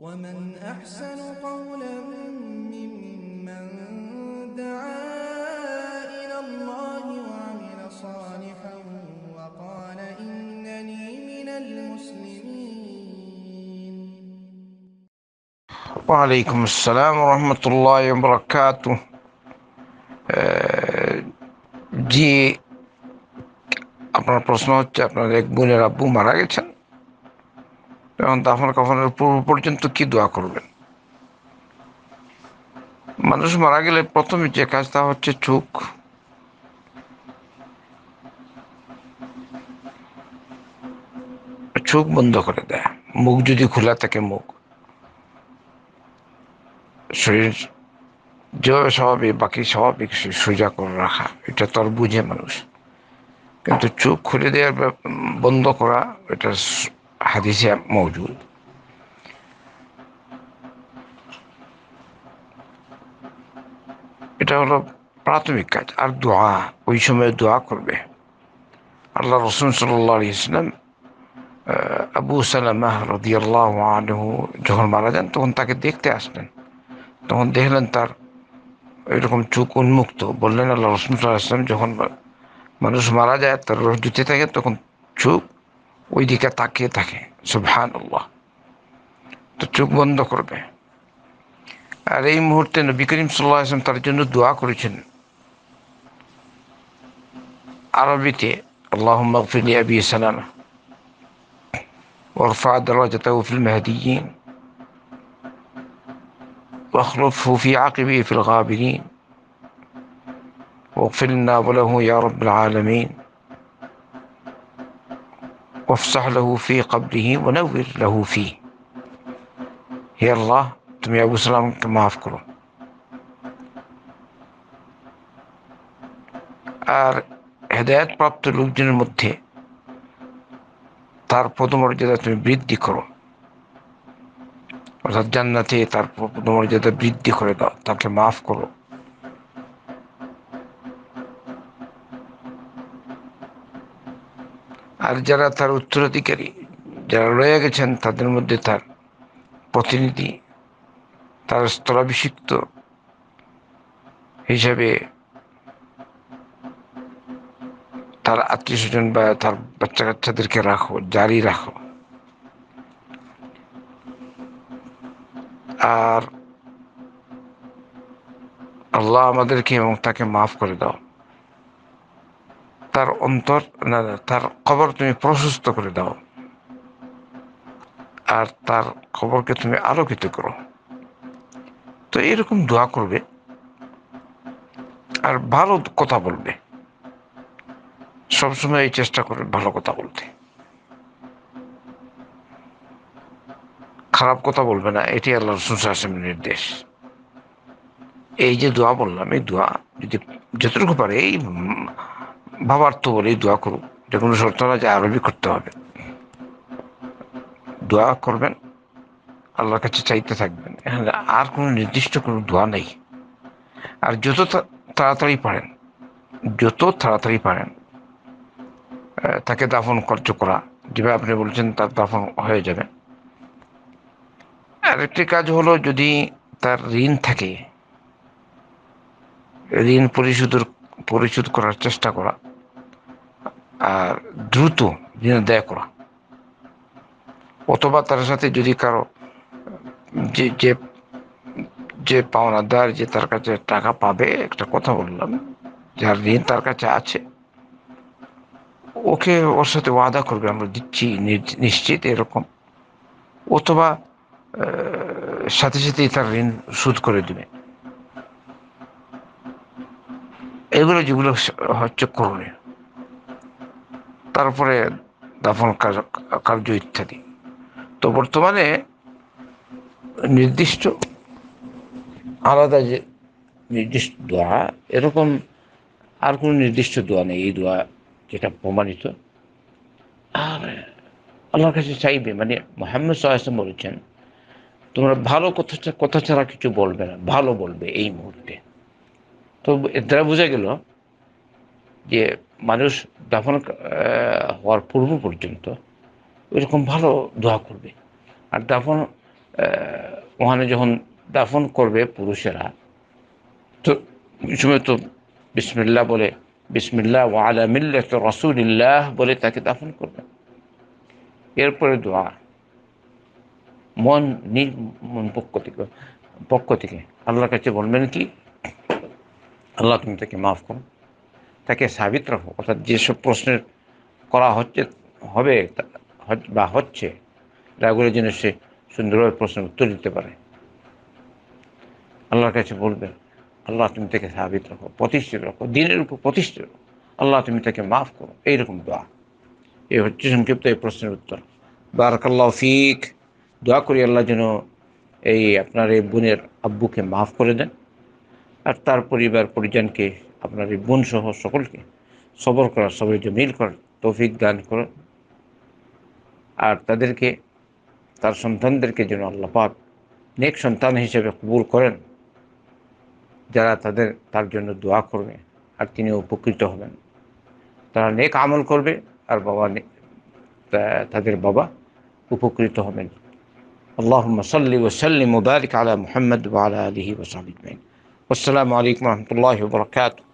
ومن أحسن قولا ممن دعا إلى الله وعمل صالحا وقال إنني من المسلمين وعليكم السلام ورحمة الله وبركاته آه، جي আপনার প্রশ্ন হচ্ছে আপনার এক বোনের আব্বু মারা গেছে এবং দাফন কাফনের পূর্ব পর্যন্ত কি দোয়া করবেন মানুষ মারা গেলে প্রথমে যে কাজ তা হচ্ছে চোখ চোখ বন্ধ করে দেয় মুখ যদি খোলা থাকে মুখ শরীর যেভাবে স্বাভাবিক বাকি স্বাভাবিক সোজা করে রাখা এটা তো আর বুঝে মানুষ কিন্তু চোখ খুলে দেওয়ার বন্ধ করা এটা حديثها موجود এটা হলো প্রাথমিক কাজ আর দোয়া ওই সময় দোয়া করবে আল্লাহ রসুন সাল্লাহ আলি ইসলাম আবু সালামাহ রদি আল্লাহ আনহু যখন মারা যান তখন তাকে দেখতে আসলেন তখন দেখলেন তার এরকম চোখ উন্মুক্ত বললেন আল্লাহ রসুল সাল্লাহ ইসলাম যখন মানুষ মারা যায় তার রস জুতে থাকে তখন চোখ ওইদিকে তাকিয়ে থাকে সুবহান আল্লাহ তো চোখ বন্ধ করবে আর এই মুহূর্তে নবী করিম সাল্লাহ আসলাম তার জন্য দোয়া করেছেন আরবিতে আল্লাহ মকফিলি আবি সালামা وارفع درجته في المهديين واخلفه في عقبه في الغابرين واغفر لنا وله يا رب العالمين وافسح له في قبره ونور له فيه يلا তুমি আবু সালামকে মাফ করো আর হেদায়তপ্রাপ্ত লোকজনের মধ্যে তার পদমর্যাদা তুমি বৃদ্ধি করো অর্থাৎ জান্নাতে তার পদমর্যাদা বৃদ্ধি করে দাও তাকে মাফ করো আর যারা তার উত্তরাধিকারী যারা রয়ে গেছেন তাদের মধ্যে তার প্রতিনিধি তার স্থলাভিষিক্ত হিসাবে তার আত্মীয় স্বজন বা তার বাচ্চা কাচ্চাদেরকে রাখো জারি রাখো আর আল্লাহ আমাদেরকে এবং তাকে মাফ করে দাও তার অন্তর না তার কবর তুমি প্রশস্ত করে দাও আর তার খবরকে তুমি আলোকিত করো তো এরকম দোয়া করবে আর ভালো কথা বলবে সবসময় এই চেষ্টা করবে ভালো কথা বলতে খারাপ কথা বলবে না এটি আল্লাহ রসুল আসলামের নির্দেশ এই যে দোয়া বললাম এই দোয়া যদি যতটুকু পারে এই ভাবার্থ বলেই দোয়া করুন এটা কোনো শর্ত না যে আরবি করতে হবে দোয়া করবেন আল্লাহর কাছে চাইতে থাকবেন এখানে আর কোনো নির্দিষ্ট কোনো দোয়া নেই আর যত তাড়াতাড়ি পারেন যত তাড়াতাড়ি পারেন তাকে দাফন কার্য করা যেভাবে আপনি বলছেন তার দাফন হয়ে যাবে আরেকটি কাজ হলো যদি তার ঋণ থাকে ঋণ পরিশোধের পরিশোধ করার চেষ্টা করা আর দ্রুত যেন দেয় করা অথবা তার সাথে যদি কারো যে যে যে পাওনাদার যে তার কাছে টাকা পাবে একটা কথা বললাম যার ঋণ তার কাছে আছে ওকে ওর সাথে ওয়াদা করবে আমরা দিচ্ছি নিশ্চিত এরকম অথবা সাথে সাথেই তার ঋণ শোধ করে দেবে এগুলো যেগুলো হচ্ছে করণীয় তারপরে দাফন কার্য ইত্যাদি তো বর্তমানে নির্দিষ্ট আলাদা যে নির্দিষ্ট দোয়া এরকম আর কোনো নির্দিষ্ট দোয়া নেই এই দোয়া যেটা প্রমাণিত আর আল্লাহর কাছে চাইবে মানে মোহাম্মদ সাহায্য বলেছেন তোমরা ভালো কথা কথা ছাড়া কিছু বলবে না ভালো বলবে এই মুহূর্তে তো এর দ্বারা বোঝা গেল যে মানুষ দাফন হওয়ার পূর্ব পর্যন্ত ওইরকম ভালো দোয়া করবে আর দাফন ওখানে যখন দাফন করবে পুরুষেরা তো সময় তো বিসমিল্লা বলে বিসমিল্লা ওয়ালা তো রসুলিল্লাহ বলে তাকে দাফন করবে এরপরে দোয়া মন নিজ মন পক্ষ থেকে পক্ষ থেকে আল্লাহর কাছে বলবেন কি আল্লাহ তুমি তাকে মাফ করো তাকে সাবিত রাখো অর্থাৎ যেসব প্রশ্নের করা হচ্ছে হবে বা হচ্ছে রাগুলের জন্য সে সুন্দরভাবে প্রশ্নের উত্তর দিতে পারে আল্লাহর কাছে বলবেন আল্লাহ তুমি তাকে সাবিত রাখো প্রতিষ্ঠিত রাখো দিনের উপর প্রতিষ্ঠিত রাখো আল্লাহ তুমি তাকে মাফ করো এইরকম দোয়া এই হচ্ছে সংক্ষিপ্ত এই প্রশ্নের উত্তর বারাকাল্লাহ ফিক দোয়া করি আল্লাহ যেন এই আপনার এই বোনের আব্বুকে মাফ করে দেন আর তার পরিবার পরিজনকে আপনার এই বোন সহ সকলকে সবর করার সবাইকে মিল করার তৌফিক দান করেন আর তাদেরকে তার সন্তানদেরকে যেন আল্লাহ পাক নেক সন্তান হিসেবে কবুল করেন যারা তাদের তার জন্য দোয়া করবে আর তিনি উপকৃত হবেন তারা নেক আমল করবে আর বাবা তাদের বাবা উপকৃত হবেন আল্লাহ صل وسلم وبارك আলা মোহাম্মদ وعلى আলহি وصحبه আসসালামু আলাইকুম রহমতুল্লাহ ورحمة